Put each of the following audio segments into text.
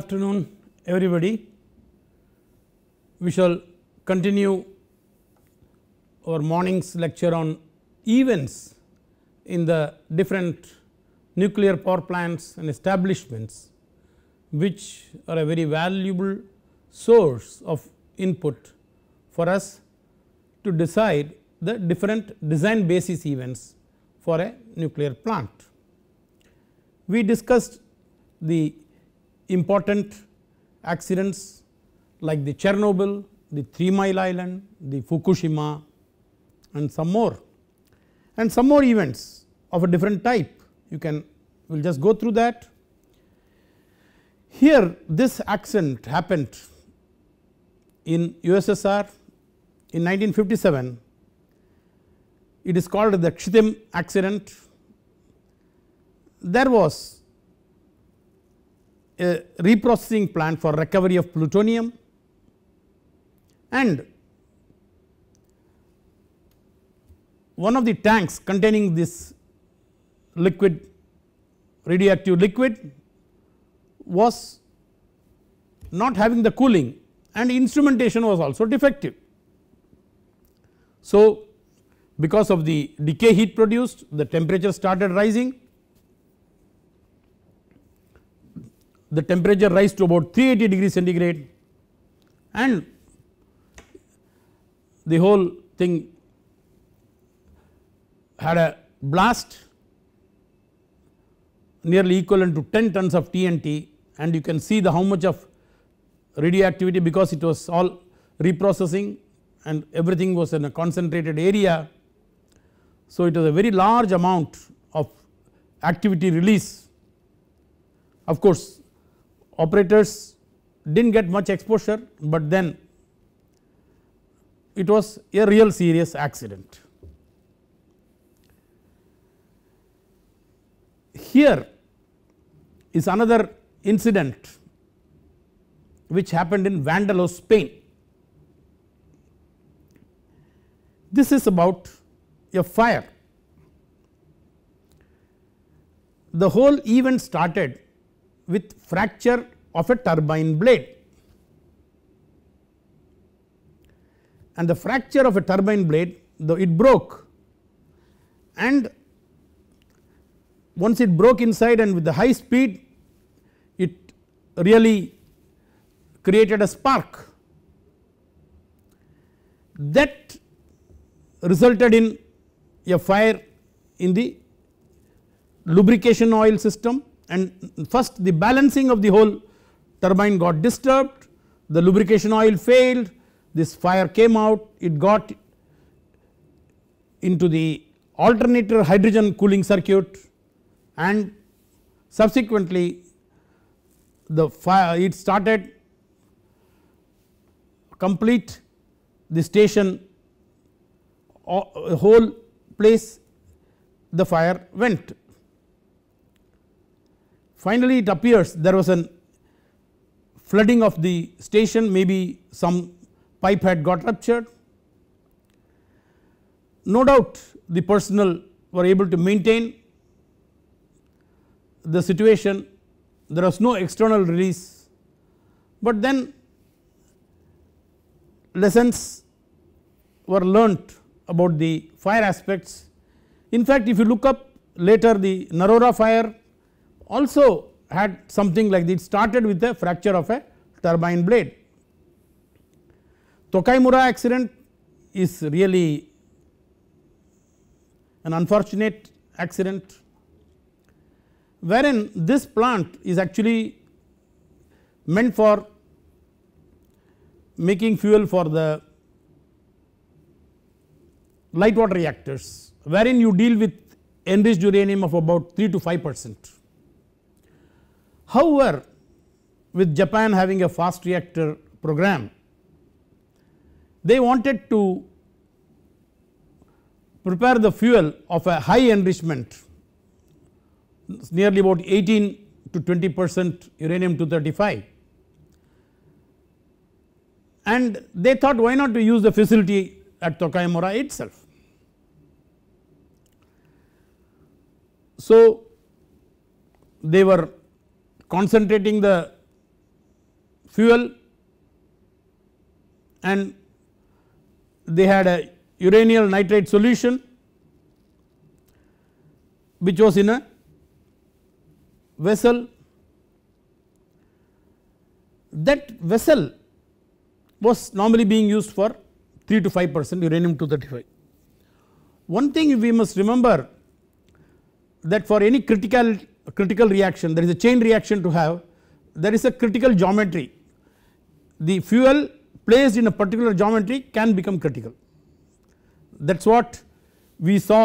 afternoon everybody. We shall continue our morning's lecture on events in the different nuclear power plants and establishments which are a very valuable source of input for us to decide the different design basis events for a nuclear plant. We discussed the important accidents like the Chernobyl, the Three Mile Island, the Fukushima and some more and some more events of a different type you can we will just go through that. Here this accident happened in USSR in 1957 it is called the Kshitim accident. There was a reprocessing plant for recovery of plutonium and one of the tanks containing this liquid radioactive liquid was not having the cooling and instrumentation was also defective. So, because of the decay heat produced the temperature started rising the temperature rise to about 380 degree centigrade and the whole thing had a blast nearly equivalent to 10 tons of TNT and you can see the how much of radioactivity because it was all reprocessing and everything was in a concentrated area. So, it was a very large amount of activity release of course operators did not get much exposure but then it was a real serious accident. Here is another incident which happened in Vandalos, Spain. This is about a fire. The whole event started with fracture of a turbine blade. And the fracture of a turbine blade though it broke and once it broke inside and with the high speed it really created a spark that resulted in a fire in the lubrication oil system and first the balancing of the whole turbine got disturbed, the lubrication oil failed, this fire came out, it got into the alternator hydrogen cooling circuit and subsequently the fire it started complete the station whole place the fire went Finally, it appears there was an flooding of the station maybe some pipe had got ruptured. No doubt the personnel were able to maintain the situation there was no external release, but then lessons were learnt about the fire aspects. In fact, if you look up later the Narora fire also had something like this started with a fracture of a turbine blade. Tokaimura accident is really an unfortunate accident wherein this plant is actually meant for making fuel for the light water reactors wherein you deal with enriched uranium of about 3 to 5 percent However, with Japan having a fast reactor program, they wanted to prepare the fuel of a high enrichment nearly about 18 to 20 percent uranium 235 and they thought why not to use the facility at Tokaimura itself. So, they were concentrating the fuel and they had a uranium nitrate solution which was in a vessel. That vessel was normally being used for 3 to 5 percent uranium 235. One thing we must remember that for any critical critical reaction there is a chain reaction to have there is a critical geometry the fuel placed in a particular geometry can become critical that is what we saw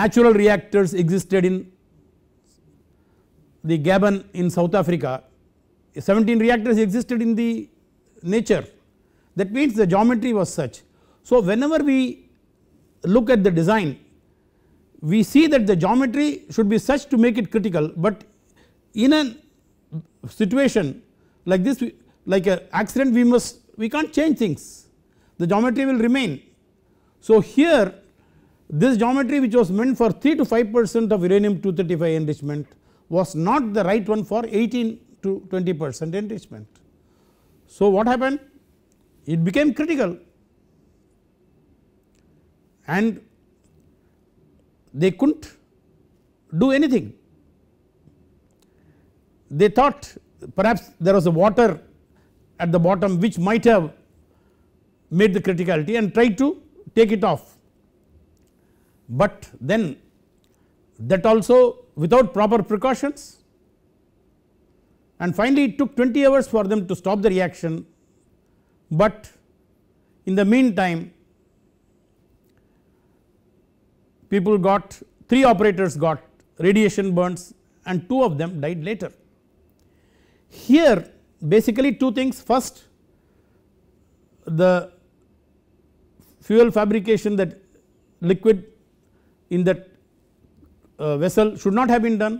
natural reactors existed in the Gabon in South Africa 17 reactors existed in the nature that means the geometry was such. So whenever we look at the design we see that the geometry should be such to make it critical but in a situation like this like an accident we must we can't change things the geometry will remain. So here this geometry which was meant for 3 to 5 percent of uranium 235 enrichment was not the right one for 18 to 20 percent enrichment. So what happened? It became critical and they could not do anything. They thought perhaps there was a water at the bottom which might have made the criticality and tried to take it off. But then that also without proper precautions and finally it took 20 hours for them to stop the reaction but in the meantime people got 3 operators got radiation burns and 2 of them died later. Here basically 2 things first the fuel fabrication that liquid in that uh, vessel should not have been done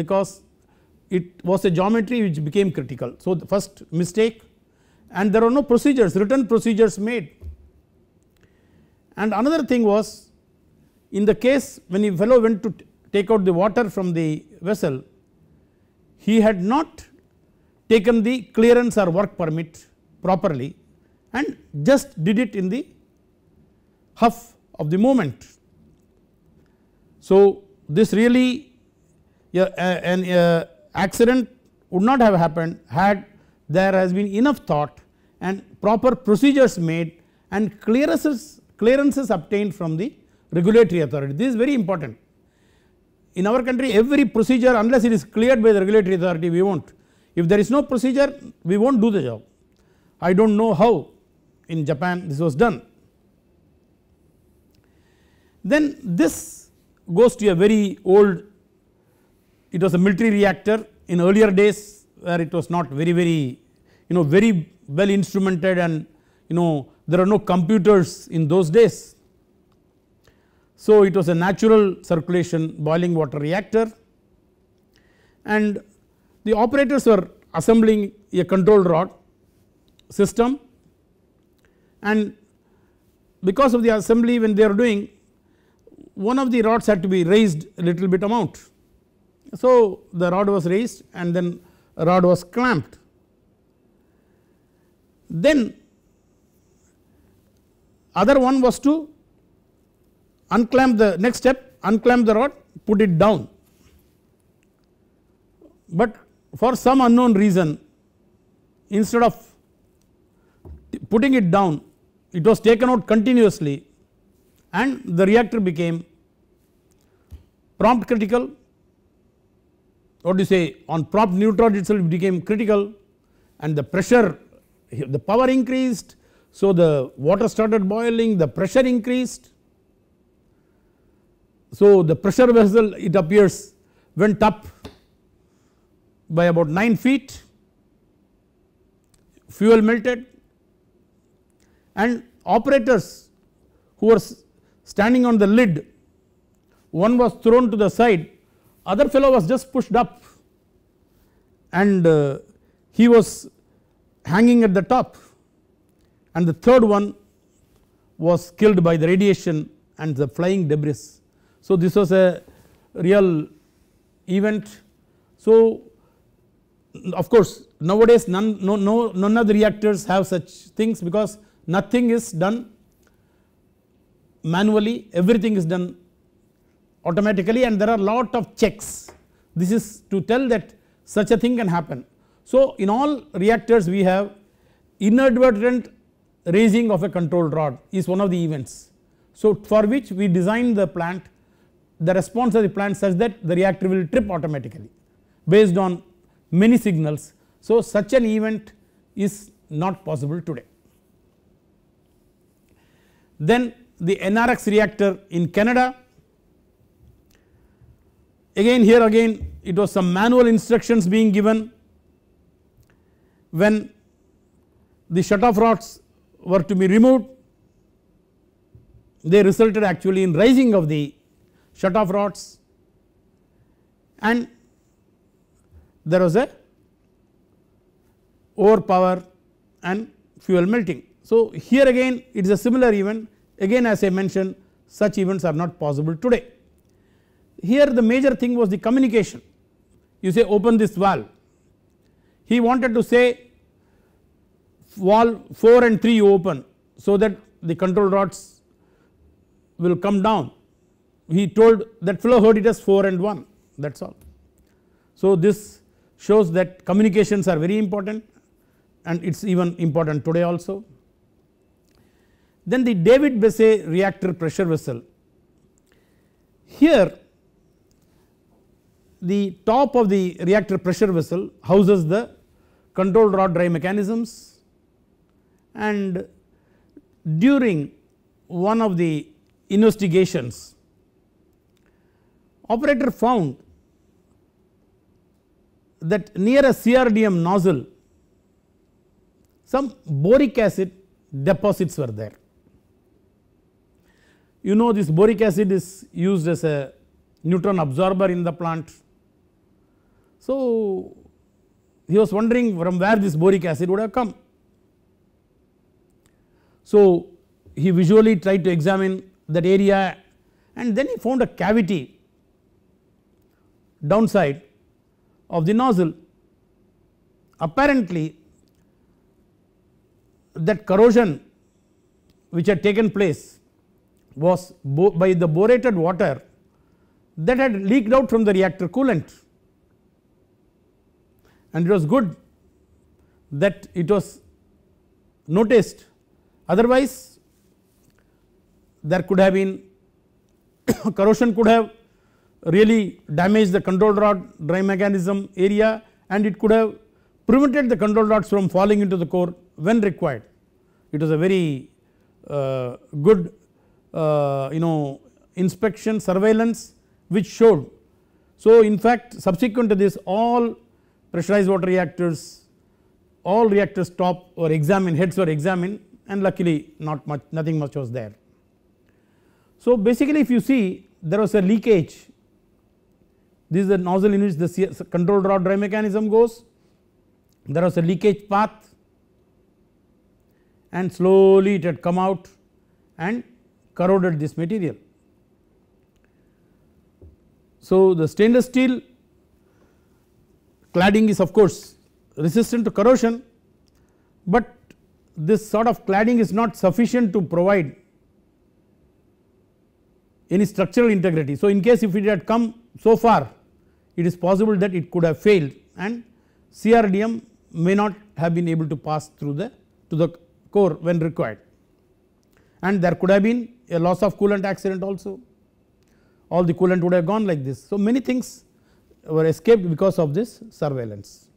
because it was a geometry which became critical. So, the first mistake and there were no procedures written procedures made and another thing was in the case when a fellow went to take out the water from the vessel he had not taken the clearance or work permit properly and just did it in the huff of the moment. So this really uh, an uh, accident would not have happened had there has been enough thought and proper procedures made and clearances, clearances obtained from the regulatory authority. This is very important. In our country every procedure unless it is cleared by the regulatory authority we won't. If there is no procedure we won't do the job. I do not know how in Japan this was done. Then this goes to a very old it was a military reactor in earlier days where it was not very very you know very well instrumented and you know there are no computers in those days so, it was a natural circulation boiling water reactor and the operators were assembling a control rod system and because of the assembly when they are doing one of the rods had to be raised a little bit amount. So, the rod was raised and then rod was clamped. Then other one was to unclamp the next step unclamp the rod put it down but for some unknown reason instead of putting it down it was taken out continuously and the reactor became prompt critical what do you say on prompt neutron itself it became critical and the pressure the power increased so the water started boiling the pressure increased so, the pressure vessel it appears went up by about 9 feet, fuel melted and operators who were standing on the lid one was thrown to the side other fellow was just pushed up and uh, he was hanging at the top and the third one was killed by the radiation and the flying debris so, this was a real event. So, of course, nowadays none, no, no, none of the reactors have such things because nothing is done manually everything is done automatically and there are lot of checks this is to tell that such a thing can happen. So, in all reactors we have inadvertent raising of a control rod is one of the events. So, for which we designed the plant the response of the plant such that the reactor will trip automatically based on many signals. So, such an event is not possible today. Then the NRX reactor in Canada again here again it was some manual instructions being given when the shut-off rods were to be removed they resulted actually in rising of the shut off rods and there was a overpower and fuel melting. So, here again it is a similar event again as I mentioned such events are not possible today. Here the major thing was the communication you say open this valve he wanted to say valve 4 and 3 open so that the control rods will come down he told that fellow heard it as 4 and 1 that is all. So, this shows that communications are very important and it is even important today also. Then the David Bessay reactor pressure vessel. Here the top of the reactor pressure vessel houses the control rod drive mechanisms and during one of the investigations operator found that near a CRDM nozzle some boric acid deposits were there. You know this boric acid is used as a neutron absorber in the plant. So, he was wondering from where this boric acid would have come. So, he visually tried to examine that area and then he found a cavity downside of the nozzle. Apparently that corrosion which had taken place was by the borated water that had leaked out from the reactor coolant and it was good that it was noticed otherwise there could have been corrosion could have really damaged the control rod drive mechanism area and it could have prevented the control rods from falling into the core when required. It was a very uh, good uh, you know inspection surveillance which showed. So in fact subsequent to this all pressurized water reactors all reactors top or examined heads were examined and luckily not much nothing much was there. So basically if you see there was a leakage this is the nozzle in which the control rod dry mechanism goes. There was a leakage path and slowly it had come out and corroded this material. So, the stainless steel cladding is of course resistant to corrosion, but this sort of cladding is not sufficient to provide any structural integrity. So, in case if it had come so far it is possible that it could have failed and CRDM may not have been able to pass through the to the core when required and there could have been a loss of coolant accident also all the coolant would have gone like this. So, many things were escaped because of this surveillance.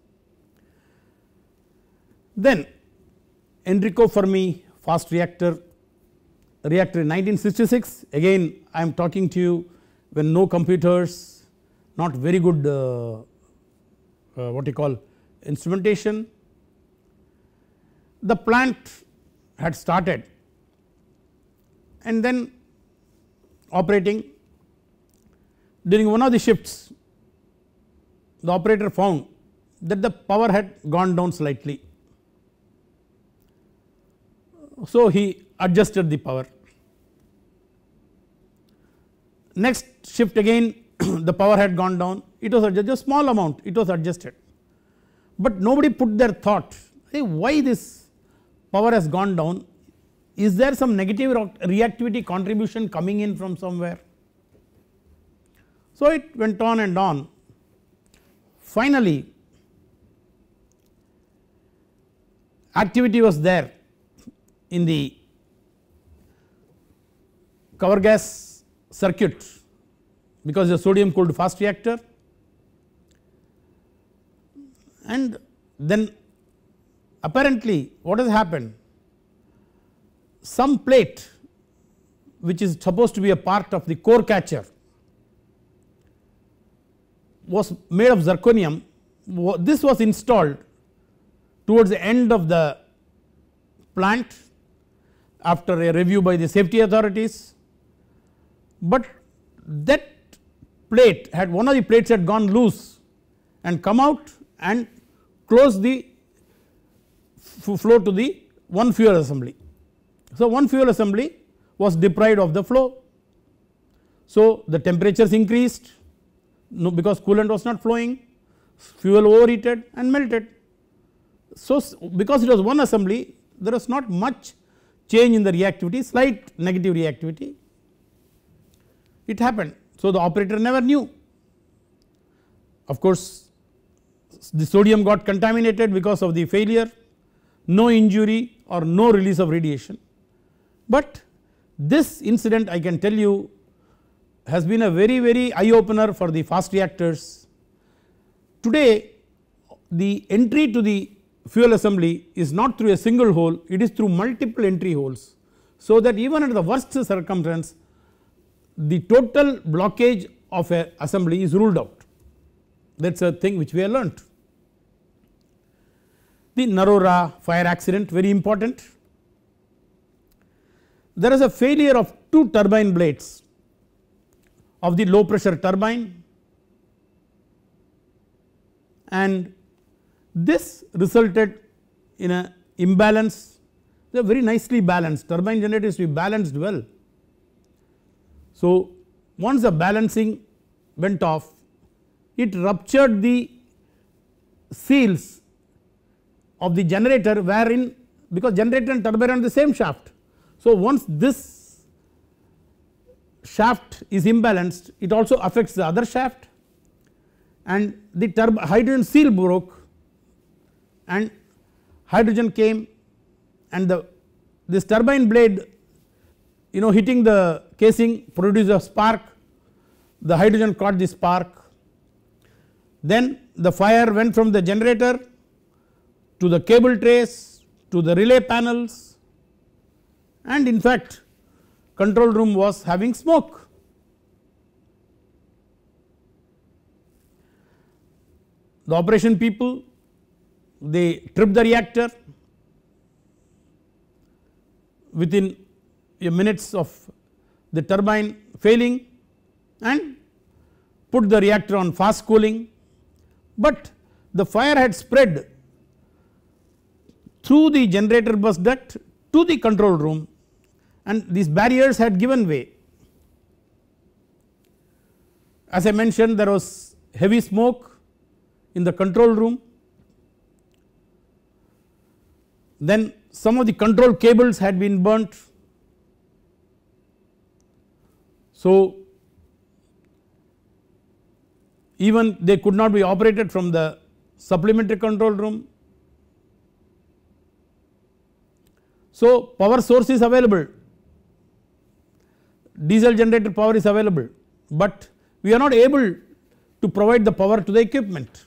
Then Enrico Fermi fast reactor reactor in 1966 again I am talking to you when no computers not very good uh, uh, what you call instrumentation. The plant had started and then operating during one of the shifts the operator found that the power had gone down slightly. So, he adjusted the power next shift again the power had gone down it was adjusted a small amount it was adjusted but nobody put their thought hey why this power has gone down is there some negative reactivity contribution coming in from somewhere so it went on and on finally activity was there in the cover gas circuit because the sodium cooled fast reactor and then apparently what has happened some plate which is supposed to be a part of the core catcher was made of zirconium this was installed towards the end of the plant after a review by the safety authorities but that plate had one of the plates had gone loose and come out and close the flow to the one fuel assembly. So, one fuel assembly was deprived of the flow. So, the temperatures increased no, because coolant was not flowing, fuel overheated and melted. So, because it was one assembly there was not much change in the reactivity slight negative reactivity it happened. So, the operator never knew of course, the sodium got contaminated because of the failure no injury or no release of radiation. But this incident I can tell you has been a very very eye opener for the fast reactors. Today the entry to the fuel assembly is not through a single hole it is through multiple entry holes. So that even under the worst circumstance the total blockage of a assembly is ruled out that is a thing which we have learnt. The Narora fire accident very important. There is a failure of two turbine blades of the low pressure turbine and this resulted in a imbalance they are very nicely balanced turbine generators we balanced well so once the balancing went off it ruptured the seals of the generator wherein because generator and turbine are the same shaft. So once this shaft is imbalanced it also affects the other shaft and the hydrogen seal broke and hydrogen came and the this turbine blade you know hitting the casing produces a spark the hydrogen caught the spark then the fire went from the generator to the cable trace to the relay panels and in fact control room was having smoke. The operation people they trip the reactor within minutes of the turbine failing and put the reactor on fast cooling but the fire had spread through the generator bus duct to the control room and these barriers had given way. As I mentioned there was heavy smoke in the control room then some of the control cables had been burnt So, even they could not be operated from the supplementary control room. So, power source is available, diesel generated power is available, but we are not able to provide the power to the equipment.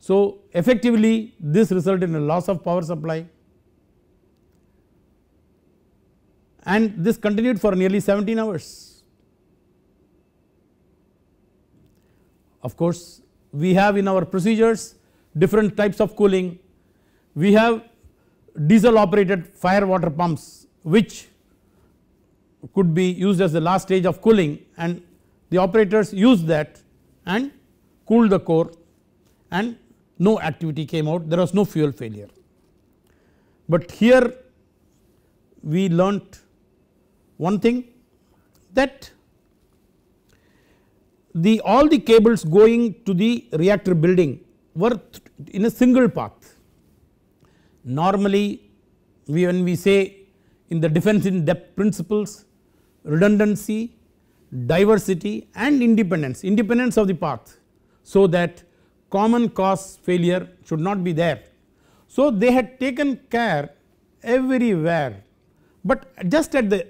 So, effectively this resulted in a loss of power supply and this continued for nearly 17 hours. Of course, we have in our procedures different types of cooling, we have diesel operated fire water pumps which could be used as the last stage of cooling and the operators used that and cooled the core and no activity came out there was no fuel failure. But here we learnt one thing that the all the cables going to the reactor building were in a single path. Normally we when we say in the defense in depth principles redundancy, diversity and independence, independence of the path. So that common cause failure should not be there. So they had taken care everywhere but just at the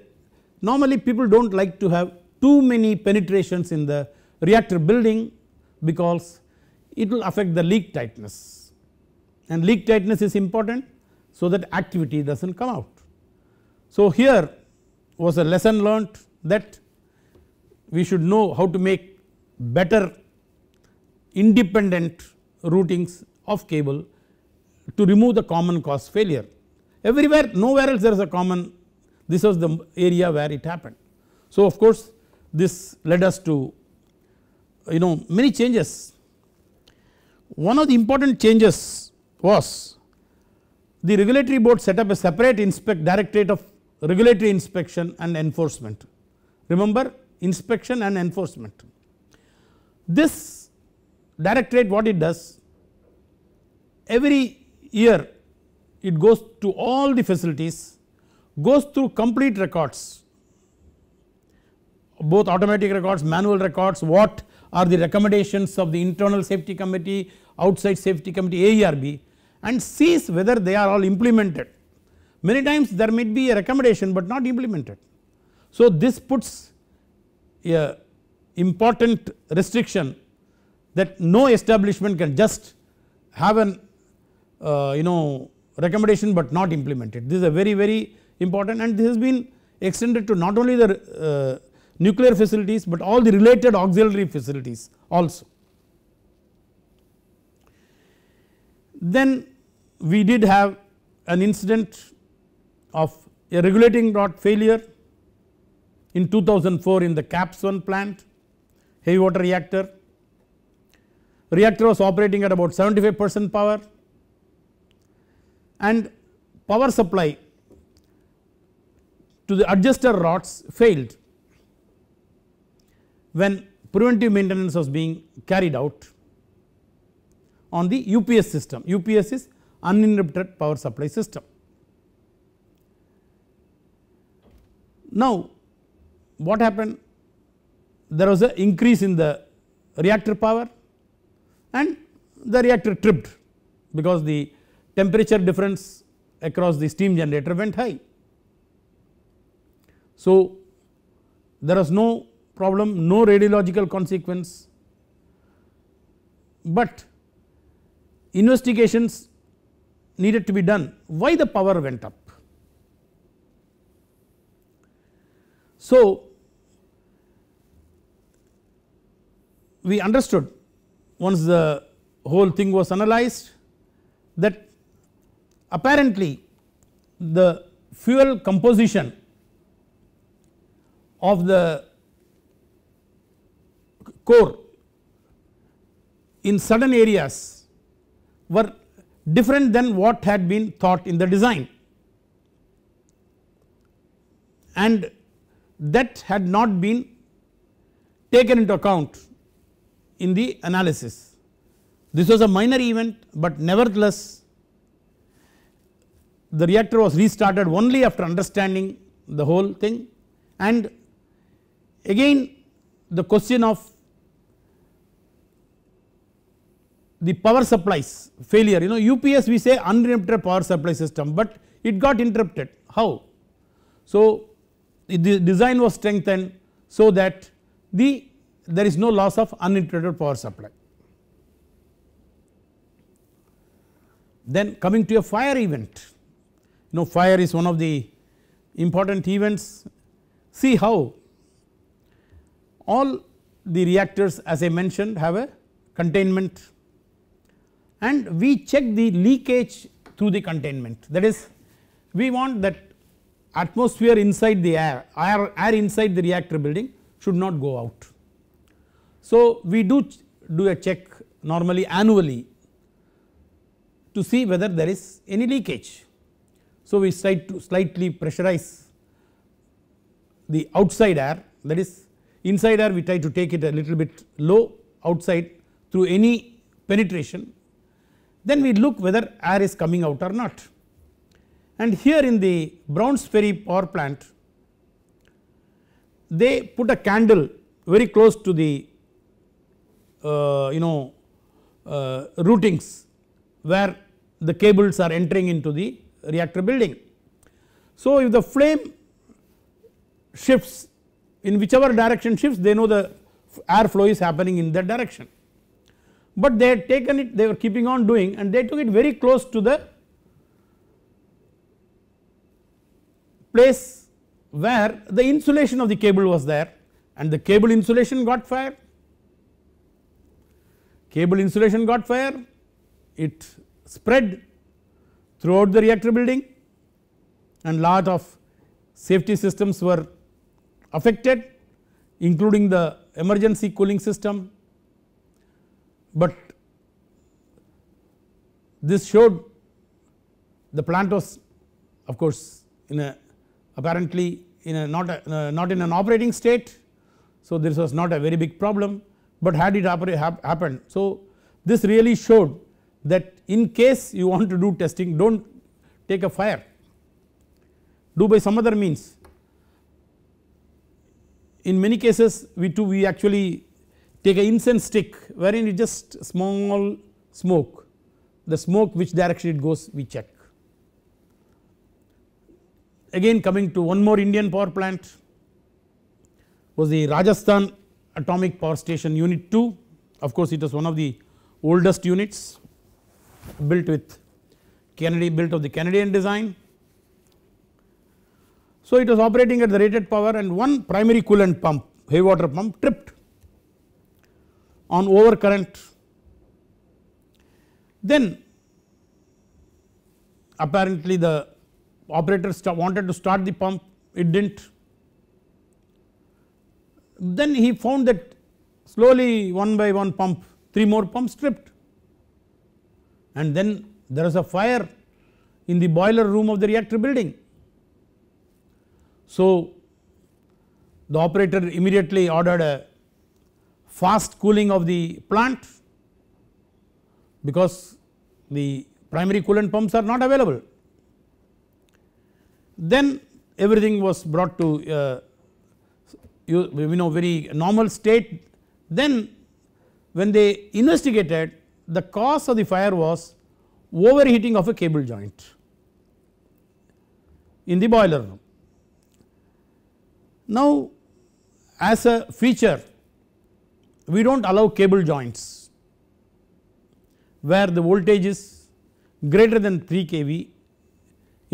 Normally people do not like to have too many penetrations in the reactor building because it will affect the leak tightness and leak tightness is important so that activity does not come out. So here was a lesson learnt that we should know how to make better independent routings of cable to remove the common cause failure. Everywhere nowhere else there is a common this was the area where it happened. So of course this led us to you know many changes. One of the important changes was the regulatory board set up a separate inspect directorate of regulatory inspection and enforcement. Remember inspection and enforcement. This directorate what it does every year it goes to all the facilities goes through complete records both automatic records manual records what are the recommendations of the internal safety committee outside safety committee AERB and sees whether they are all implemented many times there might be a recommendation but not implemented. So this puts a important restriction that no establishment can just have an uh, you know recommendation but not implemented. This is a very very important and this has been extended to not only the uh, nuclear facilities but all the related auxiliary facilities also. Then we did have an incident of a regulating rod failure in 2004 in the CAPS 1 plant heavy water reactor. Reactor was operating at about 75 percent power and power supply to the adjuster rods failed when preventive maintenance was being carried out on the UPS system. UPS is uninterrupted power supply system. Now what happened? There was an increase in the reactor power and the reactor tripped because the temperature difference across the steam generator went high. So, there was no problem no radiological consequence, but investigations needed to be done why the power went up. So, we understood once the whole thing was analyzed that apparently the fuel composition of the core in certain areas were different than what had been thought in the design and that had not been taken into account in the analysis. This was a minor event but nevertheless the reactor was restarted only after understanding the whole thing and Again the question of the power supplies failure you know UPS we say uninterrupted power supply system but it got interrupted how. So the design was strengthened so that the there is no loss of uninterrupted power supply. Then coming to a fire event you know fire is one of the important events see how all the reactors as I mentioned have a containment and we check the leakage through the containment that is we want that atmosphere inside the air, air, air inside the reactor building should not go out. So we do do a check normally annually to see whether there is any leakage. So we slight slightly pressurize the outside air that is Inside air we try to take it a little bit low outside through any penetration. Then we look whether air is coming out or not. And here in the Browns Ferry power plant they put a candle very close to the uh, you know uh, routings where the cables are entering into the reactor building. So, if the flame shifts in whichever direction shifts they know the air flow is happening in that direction. But they had taken it they were keeping on doing and they took it very close to the place where the insulation of the cable was there and the cable insulation got fire. Cable insulation got fire it spread throughout the reactor building and lot of safety systems were affected including the emergency cooling system, but this showed the plant was of course in a apparently in a not a, uh, not in an operating state. So, this was not a very big problem, but had it hap happened. So, this really showed that in case you want to do testing do not take a fire do by some other means in many cases we too we actually take a incense stick wherein it just small smoke the smoke which direction it goes we check. Again coming to one more Indian power plant was the Rajasthan atomic power station unit 2 of course it was one of the oldest units built with Kennedy built of the Canadian design so it was operating at the rated power and one primary coolant pump heavy water pump tripped on overcurrent. Then apparently the operator wanted to start the pump it did not. Then he found that slowly one by one pump 3 more pumps tripped and then there was a fire in the boiler room of the reactor building so, the operator immediately ordered a fast cooling of the plant because the primary coolant pumps are not available. Then everything was brought to uh, you, you know very normal state then when they investigated the cause of the fire was overheating of a cable joint in the boiler room. Now as a feature we do not allow cable joints where the voltage is greater than 3 kV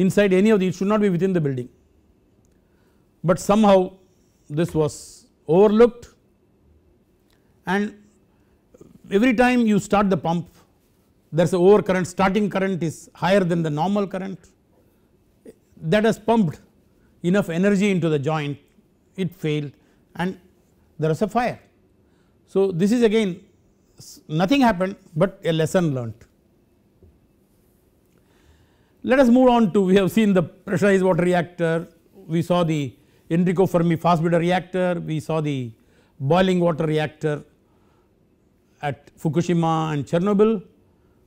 inside any of these should not be within the building. But somehow this was overlooked and every time you start the pump there is a over current starting current is higher than the normal current that has pumped enough energy into the joint it failed and there was a fire. So this is again nothing happened but a lesson learnt. Let us move on to we have seen the pressurized water reactor, we saw the Enrico Fermi fast breeder reactor, we saw the boiling water reactor at Fukushima and Chernobyl.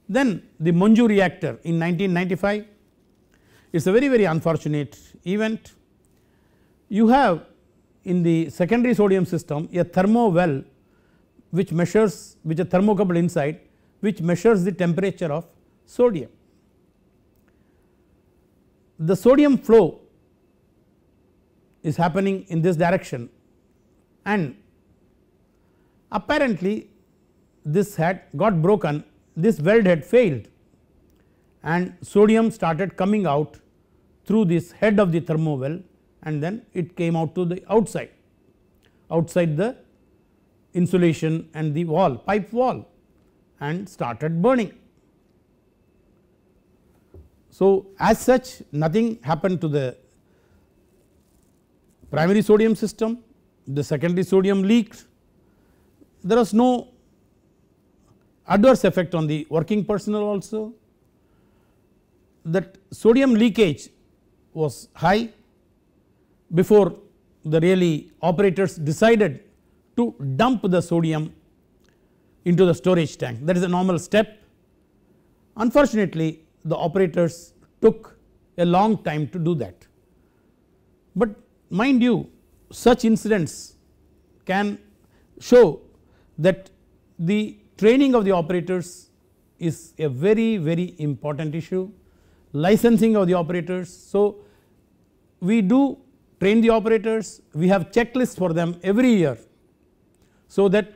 Then the Monju reactor in 1995, it is a very very unfortunate event. You have in the secondary sodium system a thermo well which measures which a thermocouple inside which measures the temperature of sodium. The sodium flow is happening in this direction and apparently this had got broken this weld had failed and sodium started coming out through this head of the thermo well and then it came out to the outside, outside the insulation and the wall pipe wall and started burning. So, as such nothing happened to the primary sodium system, the secondary sodium leaked, there was no adverse effect on the working personnel also that sodium leakage was high before the really operators decided to dump the sodium into the storage tank that is a normal step. Unfortunately the operators took a long time to do that. But mind you such incidents can show that the training of the operators is a very very important issue licensing of the operators. So, we do train the operators we have checklists for them every year. So that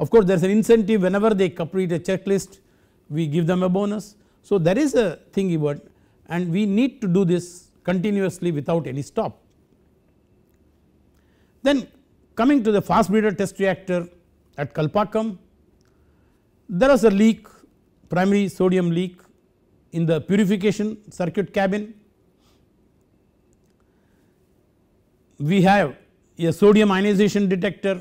of course there is an incentive whenever they complete a checklist we give them a bonus. So there is a thing about and we need to do this continuously without any stop. Then coming to the fast breeder test reactor at Kalpakkam there was a leak primary sodium leak in the purification circuit cabin we have a sodium ionization detector.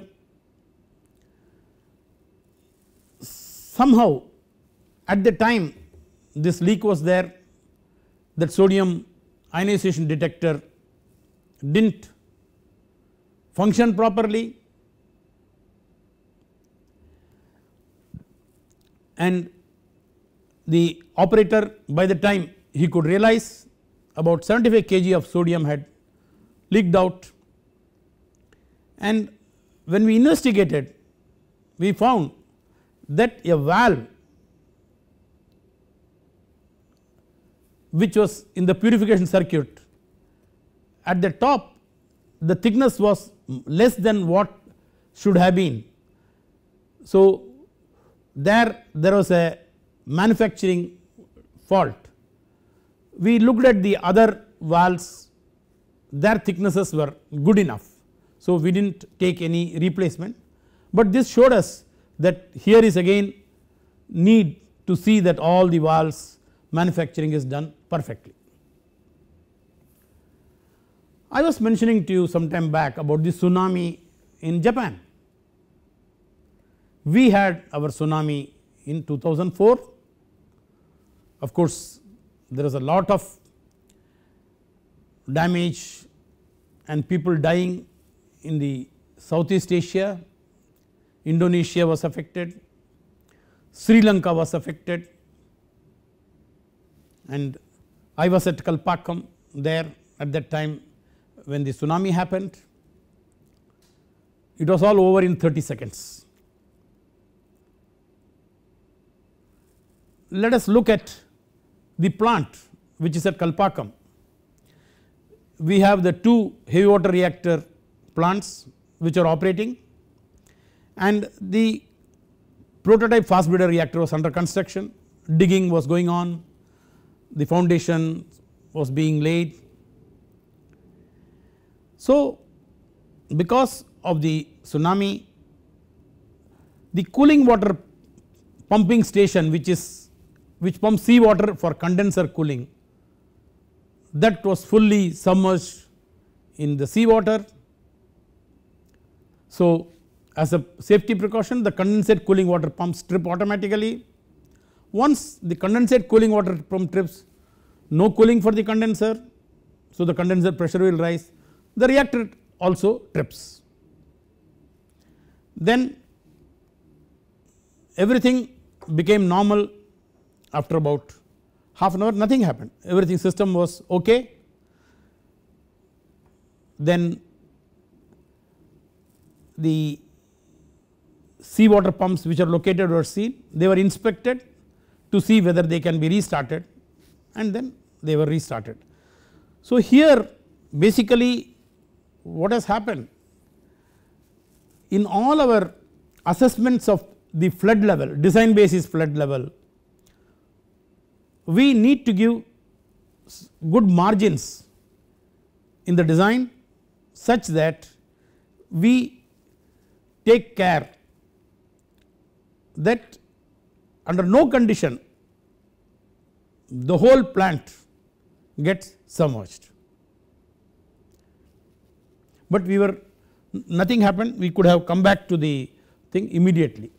Somehow at the time this leak was there that sodium ionization detector did not function properly and the operator by the time he could realize about 75 kg of sodium had leaked out and when we investigated we found that a valve which was in the purification circuit at the top the thickness was less than what should have been. So there there was a manufacturing fault. We looked at the other valves their thicknesses were good enough. So we did not take any replacement but this showed us that here is again need to see that all the valves manufacturing is done perfectly. I was mentioning to you some time back about the tsunami in Japan. We had our tsunami in 2004 of course there is a lot of damage and people dying in the Southeast Asia, Indonesia was affected, Sri Lanka was affected and I was at Kalpakkam there at that time when the tsunami happened. It was all over in 30 seconds. Let us look at the plant which is at Kalpakkam we have the two heavy water reactor plants which are operating and the prototype fast breeder reactor was under construction digging was going on the foundation was being laid. So because of the tsunami the cooling water pumping station which is which pumps sea water for condenser cooling that was fully submerged in the sea water. So, as a safety precaution the condensate cooling water pumps trip automatically. Once the condensate cooling water pump trips no cooling for the condenser. So, the condenser pressure will rise the reactor also trips. Then everything became normal after about half an hour nothing happened everything system was okay then the seawater pumps which are located were seen they were inspected to see whether they can be restarted and then they were restarted. So here basically what has happened in all our assessments of the flood level design basis flood level we need to give good margins in the design such that we take care that under no condition the whole plant gets submerged. But we were nothing happened we could have come back to the thing immediately.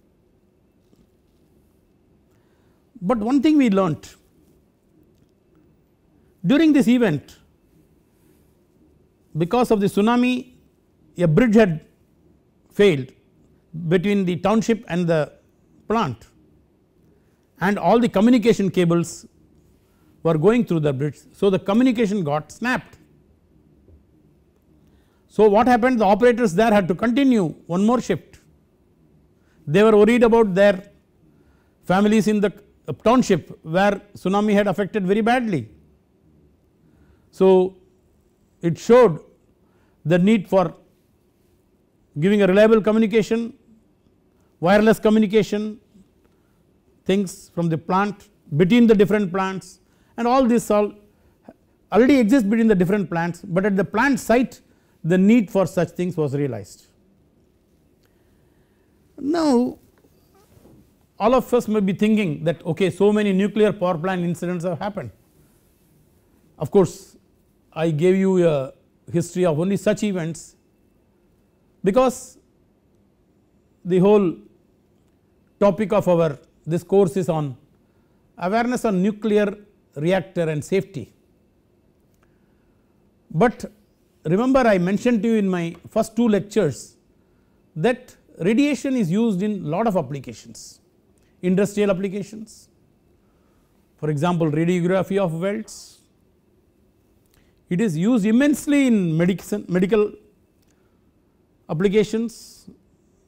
But one thing we learnt during this event because of the tsunami a bridge had failed between the township and the plant and all the communication cables were going through the bridge. So, the communication got snapped. So, what happened the operators there had to continue one more shift they were worried about their families in the township where tsunami had affected very badly so, it showed the need for giving a reliable communication, wireless communication, things from the plant between the different plants and all this all already exists between the different plants, but at the plant site the need for such things was realized. Now all of us may be thinking that okay so many nuclear power plant incidents have happened. Of course I gave you a history of only such events because the whole topic of our this course is on awareness on nuclear reactor and safety. But remember I mentioned to you in my first two lectures that radiation is used in lot of applications industrial applications for example radiography of welds it is used immensely in medicine, medical applications.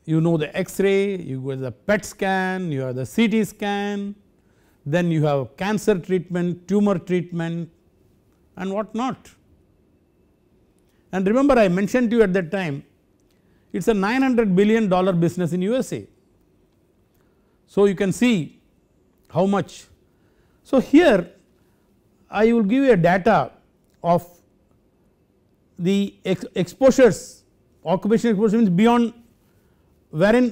You know the X-ray, you go the PET scan, you have the CT scan, then you have cancer treatment, tumor treatment and what not. And remember I mentioned to you at that time it is a 900 billion dollar business in USA. So you can see how much. So here I will give you a data of the ex exposures occupation exposure means beyond wherein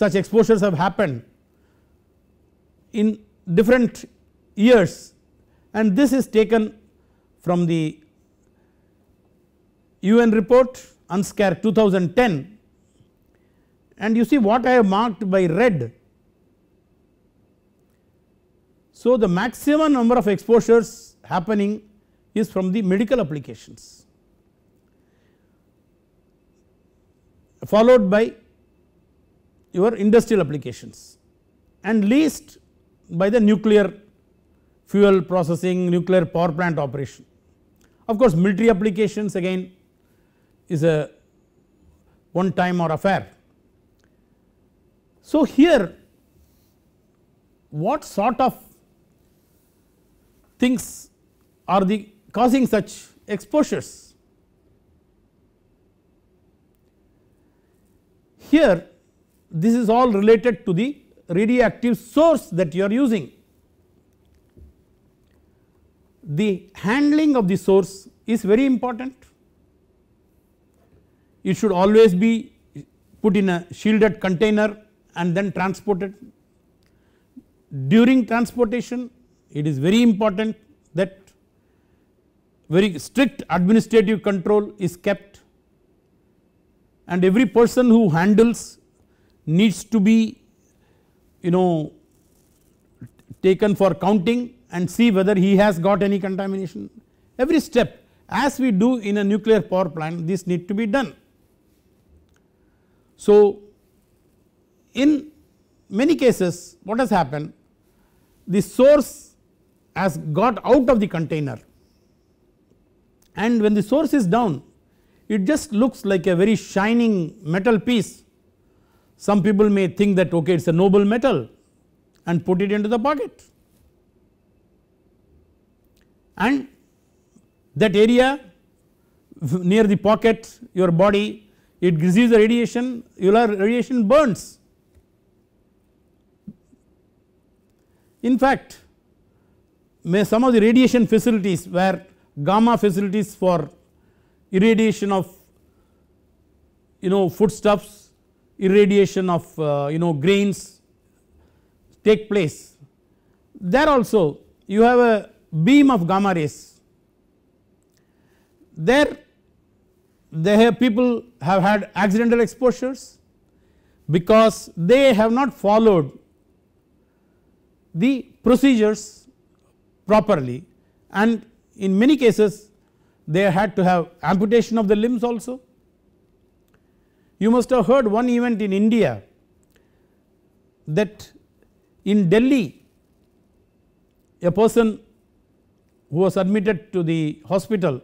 such exposures have happened in different years and this is taken from the UN report UNSCARE 2010 and you see what I have marked by red. So, the maximum number of exposures happening is from the medical applications followed by your industrial applications and least by the nuclear fuel processing nuclear power plant operation. Of course military applications again is a one time or affair. So here what sort of things are the causing such exposures. Here this is all related to the radioactive source that you are using. The handling of the source is very important. It should always be put in a shielded container and then transported. During transportation it is very important very strict administrative control is kept and every person who handles needs to be you know taken for counting and see whether he has got any contamination every step as we do in a nuclear power plant this need to be done. So in many cases what has happened the source has got out of the container and when the source is down it just looks like a very shining metal piece. Some people may think that okay it is a noble metal and put it into the pocket and that area near the pocket your body it receives the radiation your radiation burns. In fact may some of the radiation facilities where gamma facilities for irradiation of you know foodstuffs, irradiation of uh, you know grains take place. There also you have a beam of gamma rays. There they have people have had accidental exposures because they have not followed the procedures properly and in many cases they had to have amputation of the limbs also. You must have heard one event in India that in Delhi a person who was admitted to the hospital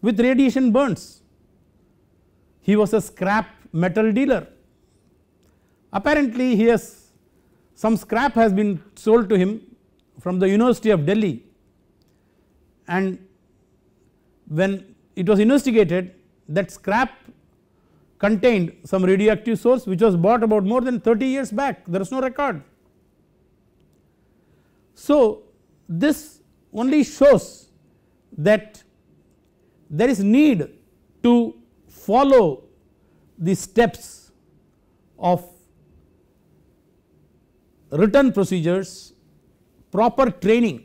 with radiation burns he was a scrap metal dealer apparently he has some scrap has been sold to him from the university of Delhi and when it was investigated that scrap contained some radioactive source which was bought about more than 30 years back there is no record. So this only shows that there is need to follow the steps of written procedures proper training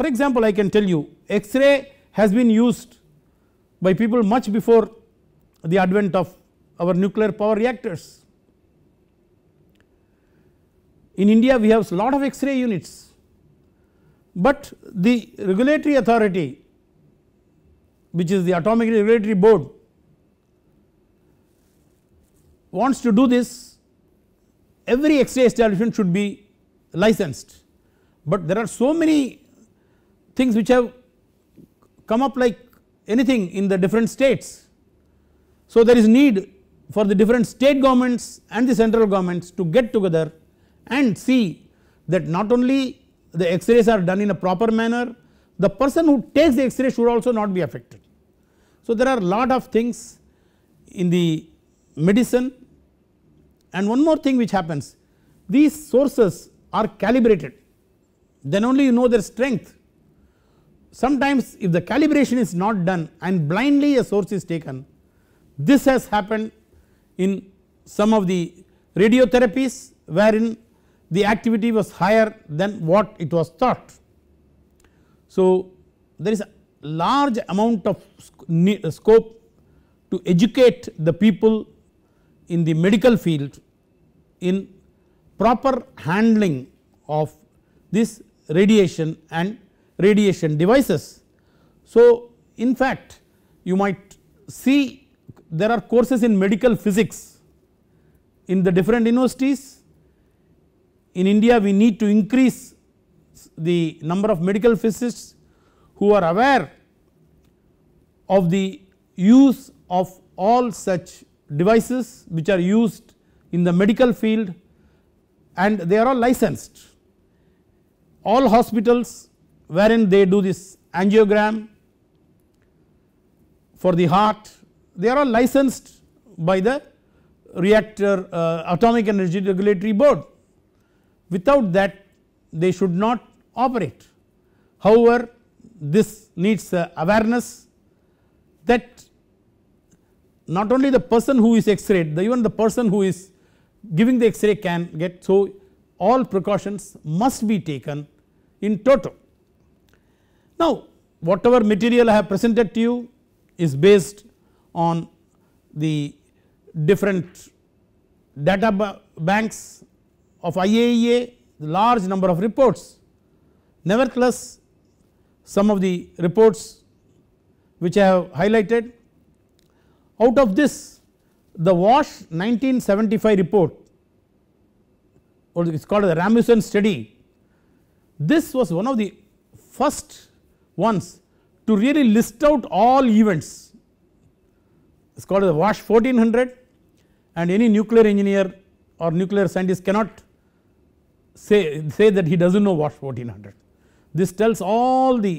for example, I can tell you X-ray has been used by people much before the advent of our nuclear power reactors. In India we have lot of X-ray units, but the regulatory authority which is the atomic regulatory board wants to do this every X-ray establishment should be licensed, but there are so many things which have come up like anything in the different states. So there is need for the different state governments and the central governments to get together and see that not only the x-rays are done in a proper manner the person who takes the x-ray should also not be affected. So there are lot of things in the medicine and one more thing which happens these sources are calibrated then only you know their strength sometimes if the calibration is not done and blindly a source is taken this has happened in some of the radiotherapies wherein the activity was higher than what it was thought. So there is a large amount of scope to educate the people in the medical field in proper handling of this radiation and radiation devices. So, in fact you might see there are courses in medical physics in the different universities. In India we need to increase the number of medical physicists who are aware of the use of all such devices which are used in the medical field and they are all licensed. All hospitals wherein they do this angiogram for the heart they are all licensed by the reactor uh, atomic energy regulatory board without that they should not operate. However this needs uh, awareness that not only the person who is x-rayed even the person who is giving the x-ray can get so all precautions must be taken in total. Now whatever material I have presented to you is based on the different data banks of IAEA, the large number of reports. Nevertheless, some of the reports which I have highlighted, out of this the WASH 1975 report or it is called the Ramusen study, this was one of the first once to really list out all events it is called the WASH 1400 and any nuclear engineer or nuclear scientist cannot say, say that he does not know WASH 1400. This tells all the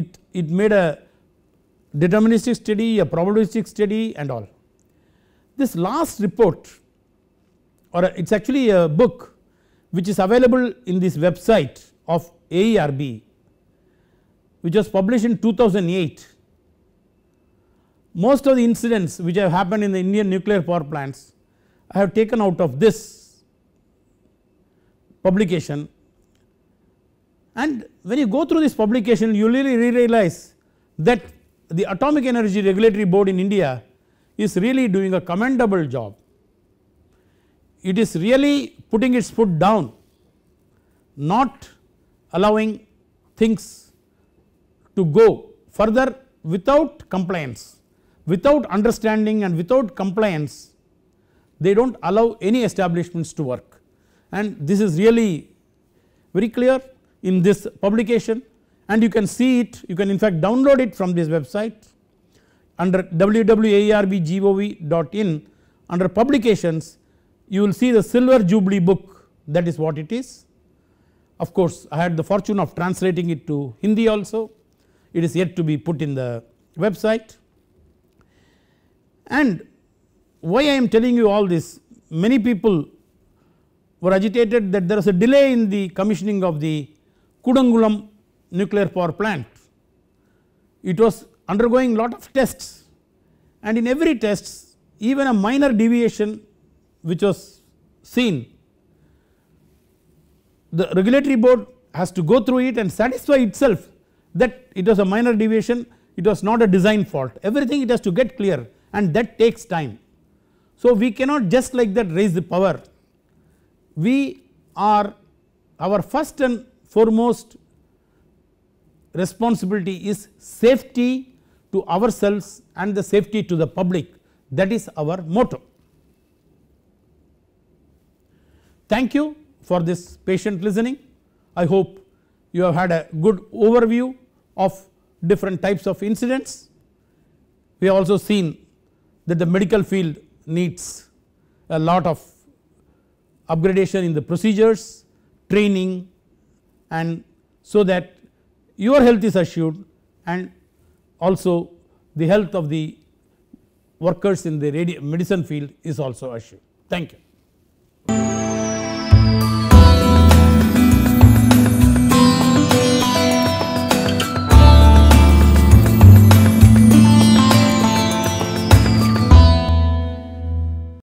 it, it made a deterministic study, a probabilistic study and all. This last report or it is actually a book which is available in this website of AERB which was published in 2008 most of the incidents which have happened in the Indian nuclear power plants I have taken out of this publication and when you go through this publication you really realize that the atomic energy regulatory board in India is really doing a commendable job. It is really putting its foot down not allowing things to go further without compliance, without understanding and without compliance they do not allow any establishments to work and this is really very clear in this publication and you can see it you can in fact download it from this website under www.arbgov.in under publications you will see the silver jubilee book that is what it is of course I had the fortune of translating it to Hindi also it is yet to be put in the website. And why I am telling you all this many people were agitated that there was a delay in the commissioning of the Kudangulam nuclear power plant. It was undergoing lot of tests and in every test even a minor deviation which was seen the regulatory board has to go through it and satisfy itself that it was a minor deviation it was not a design fault everything it has to get clear and that takes time. So we cannot just like that raise the power we are our first and foremost responsibility is safety to ourselves and the safety to the public that is our motto. Thank you for this patient listening I hope you have had a good overview of different types of incidents. We have also seen that the medical field needs a lot of upgradation in the procedures, training and so that your health is assured and also the health of the workers in the medicine field is also assured. Thank you.